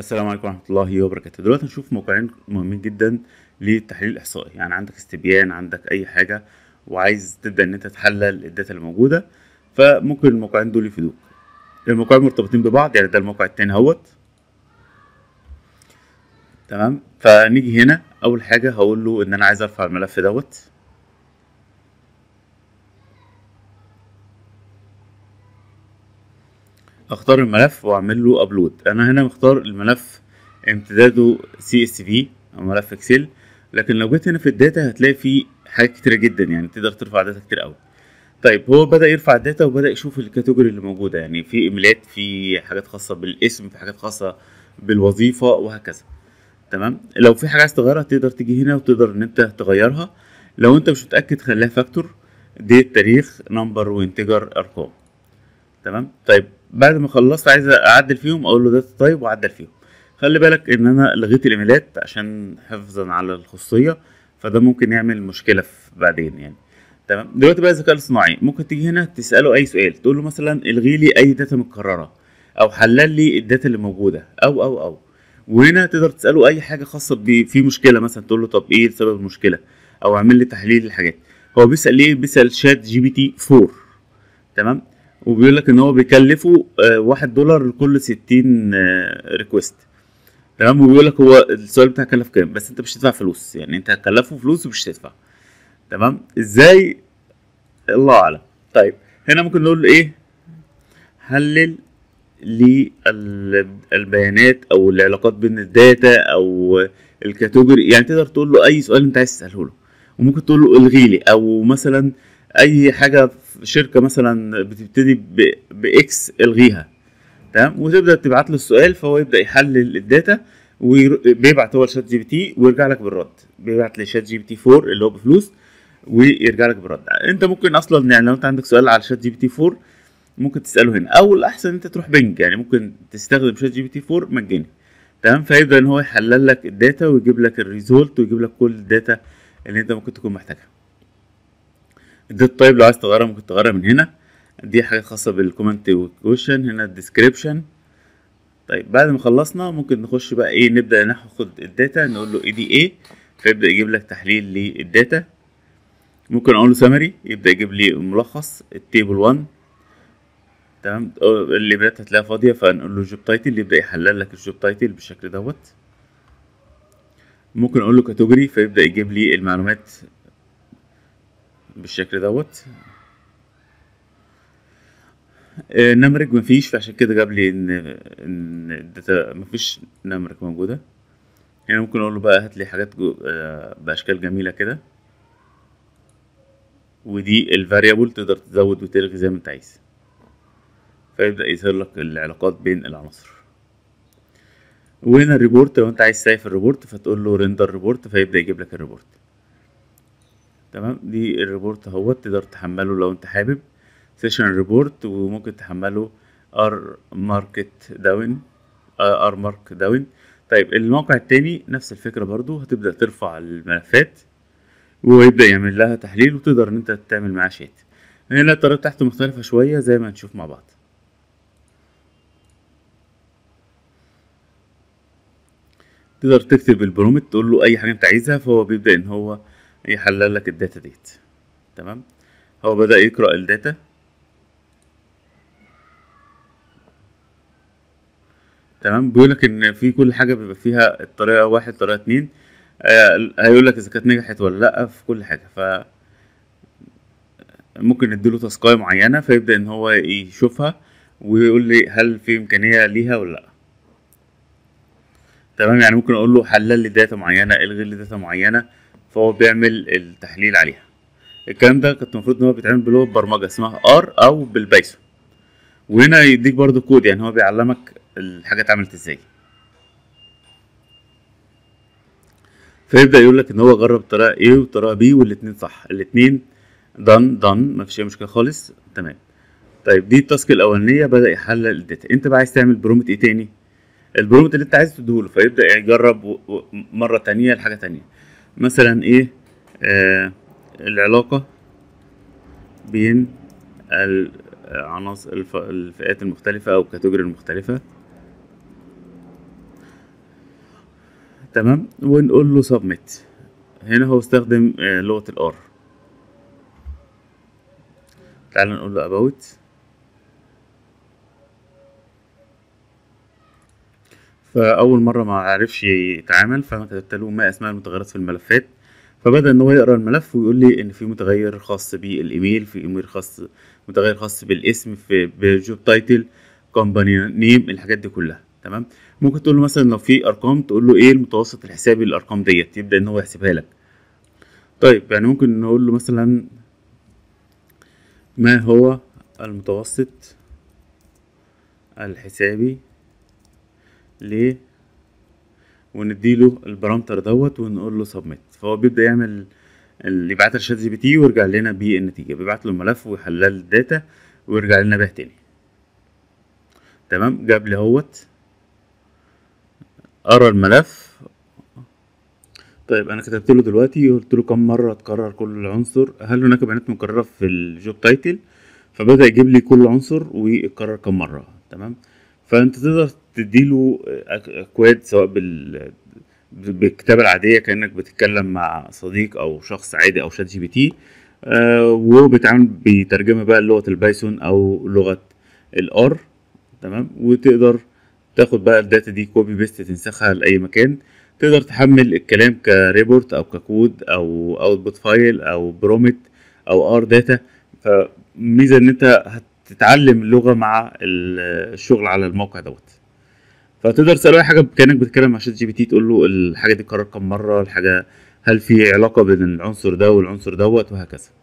السلام عليكم ورحمه الله وبركاته دلوقتي هنشوف موقعين مهمين جدا للتحليل الاحصائي يعني عندك استبيان عندك اي حاجه وعايز تبدا ان انت تحلل الداتا اللي موجوده فممكن الموقعين دول يفيدوك الموقعين مرتبطين ببعض يعني ده الموقع التاني اهوت تمام فنيجي هنا اول حاجه هقول له ان انا عايز ارفع الملف دوت اختار الملف واعمل له ابلود انا هنا مختار الملف امتداده سي اس في او ملف اكسل لكن لو جيت هنا في الداتا هتلاقي فيه حاجات كتيره جدا يعني تقدر ترفع داتا كتير قوي طيب هو بدا يرفع الداتا وبدا يشوف الكاتيجوري اللي موجوده يعني في ايميلات في حاجات خاصه بالاسم في حاجات خاصه بالوظيفه وهكذا تمام لو في حاجه عايز تغيرها تقدر تيجي هنا وتقدر ان انت تغيرها لو انت مش متاكد خليها فاكتور ديت تاريخ نمبر وانتجر ارقام تمام طيب بعد ما خلصت عايز اعدل فيهم اقول له ده طيب واعدل فيهم خلي بالك ان انا لغيت الايميلات عشان حفظا على الخصوصيه فده ممكن يعمل مشكله في بعدين يعني تمام دلوقتي بقى الذكاء الاصطناعي ممكن تيجي هنا تساله اي سؤال تقول له مثلا الغي لي اي داتا متكرره او حلل لي الداتا اللي موجوده او او او وهنا تقدر تساله اي حاجه خاصه في مشكله مثلا تقول له طب ايه سبب المشكله او اعمل لي تحليل للحاجات هو بيسال ايه بيسال شات جي بي تي 4 تمام وبيقول لك ان هو بيكلفه 1 آه، دولار لكل 60 ريكوست تمام وبيقول لك هو السؤال بتاعك كلف كام بس انت مش هتدفع فلوس يعني انت هتكلفه فلوس ومش هتدفع تمام ازاي الله اعلم طيب هنا ممكن نقول ايه حلل للبيانات او العلاقات بين الداتا او الكاتيجوري يعني تقدر تقول له اي سؤال انت عايز تساله له وممكن تقول له الغي لي او مثلا اي حاجه شركه مثلا بتبتدي باكس الغيها تمام وتبدا تبعت له السؤال فهو يبدا يحلل الداتا وبيبعت هو لشات جي بي تي ويرجع لك بالرد بيبعت لشات جي بي تي 4 اللي هو بفلوس ويرجع لك بالرد انت ممكن اصلا يعني لو انت عندك سؤال على شات جي بي تي 4 ممكن تساله هنا او الاحسن انت تروح بنج يعني ممكن تستخدم شات جي بي تي 4 مجاني تمام فيبدا ان هو يحلل لك الداتا ويجيب لك الريزولت ويجيب لك كل الداتا اللي انت ممكن تكون محتاجها دي الطيب لو عايز تغيرها ممكن تغيرها من هنا دي حاجة خاصة بالكومنت والكوشن هنا الديسكريبشن طيب بعد ما خلصنا ممكن نخش بقى ايه نبدأ ناخد الداتا نقول له اي دي فيبدأ يجيب لك تحليل للداتا ممكن اقول له سمري يبدأ يجيب لي ملخص التيبل 1 تمام بدأت هتلاقيها فاضية فنقول له جوب تايتل يبدأ يحلل لك الجوب تايتل بالشكل دوت ممكن اقول له كاتوجري فيبدأ يجيب لي المعلومات بالشكل دوت آه، نمرك مفيش فعشان كده جاب لي ان ان الداتا مفيش نمرج موجوده هنا يعني ممكن اقول له بقى هات لي حاجات آه، باشكال جميله كده ودي الفاريبل تقدر تزود وتلغي زي ما انت عايز فيبدا يظهر لك العلاقات بين العناصر وهنا الريبورت لو انت عايز سايف الريبورت فتقول له ريندر ريبورت فيبدا يجيب لك الريبورت تمام دي الريبورت اهوت تقدر تحمله لو انت حابب سيشن ريبورت وممكن تحمله ار ماركت داون ار مارك داون طيب الموقع التاني نفس الفكره برضو هتبدا ترفع الملفات ويبدا يعمل لها تحليل وتقدر ان انت تعمل معاه شات هنا يعني الطريقه بتاعته مختلفه شويه زي ما هنشوف مع بعض تقدر تكتب البرومت تقول له اي حاجه انت عايزها فهو بيبدا ان هو يحلل لك الداتا ديت تمام هو بدأ يقرأ الداتا تمام بيقول لك ان في كل حاجه بيبقى فيها الطريقه واحد طريقه اتنين آه، هيقول لك اذا كانت نجحت ولا لا في كل حاجه ف ممكن نديله تاسكايه معينه فيبدا ان هو يشوفها ويقول لي هل في امكانيه ليها ولا لا تمام يعني ممكن اقول له حلل لي داتا معينه الغي لي داتا معينه فهو بيعمل التحليل عليها الكلام ده كنت المفروض ان هو بيتعمل بلغه برمجه اسمها ار او بالبايثون وهنا يديك برضو كود يعني هو بيعلمك الحاجه اتعملت ازاي فيبدا يقول لك ان هو جرب طريقه ايه وطريقه بي والاثنين صح الاثنين دن دن مفيش اي مشكله خالص تمام طيب دي التاسك الاولانيه بدا يحلل الداتا انت بقى عايز تعمل برومت ايه تاني البرومت اللي انت عايز تديه له فيبدا يجرب مره تانية لحاجه تانية مثلا ايه آه العلاقة بين العناصر الفئات المختلفة أو كاتيجوري المختلفة تمام ونقول له سبميت هنا هو استخدم آه، لغة الار تعال نقول له about فاول مره ما عرفش يتعامل فكتبت له ما اسماء المتغيرات في الملفات فبدا ان هو يقرا الملف ويقول لي ان في متغير خاص بالايميل في ايميل خاص متغير خاص بالاسم في بجوب تايتل كومباني نيم الحاجات دي كلها تمام ممكن تقول له مثلا لو في ارقام تقول له ايه المتوسط الحسابي للارقام ديت يبدا ان هو يحسبها لك طيب يعني ممكن نقول له مثلا ما هو المتوسط الحسابي ليه ونديله البرامتر دوت ونقول له سبميت فهو بيبدا يعمل اللي بعت لشات جي بي تي ويرجع لنا بالنتيجه بيبعت له الملف ويحلل الداتا ويرجع لنا بيها تاني تمام جاب لي اهوت قرا الملف طيب انا كتبت له دلوقتي قلت له كم مره اتكرر كل عنصر هل هناك بيانات مكرره في الجوب تايتل فبدا يجيب لي كل عنصر ويتكرر كم مره تمام فانت تقدر تديله اكواد سواء بال بالكتابه العاديه كانك بتتكلم مع صديق او شخص عادي او شات جي بي تي آه، وهو بيتعامل بترجمه بقى لغه البايثون او لغه الار تمام وتقدر تاخد بقى الداتا دي كوبي بيست تنسخها لاي مكان تقدر تحمل الكلام كريبورت او ككود او اوتبوت فايل او برومت او ار داتا فميزه ان انت هت تتعلم اللغه مع الشغل على الموقع دوت فتقدر تساله اي حاجه كانك بتتكلم مع شات جي بي تي تقول له الحاجه دي اتكررت كام مره الحاجه هل في علاقه بين العنصر ده والعنصر دوت وهكذا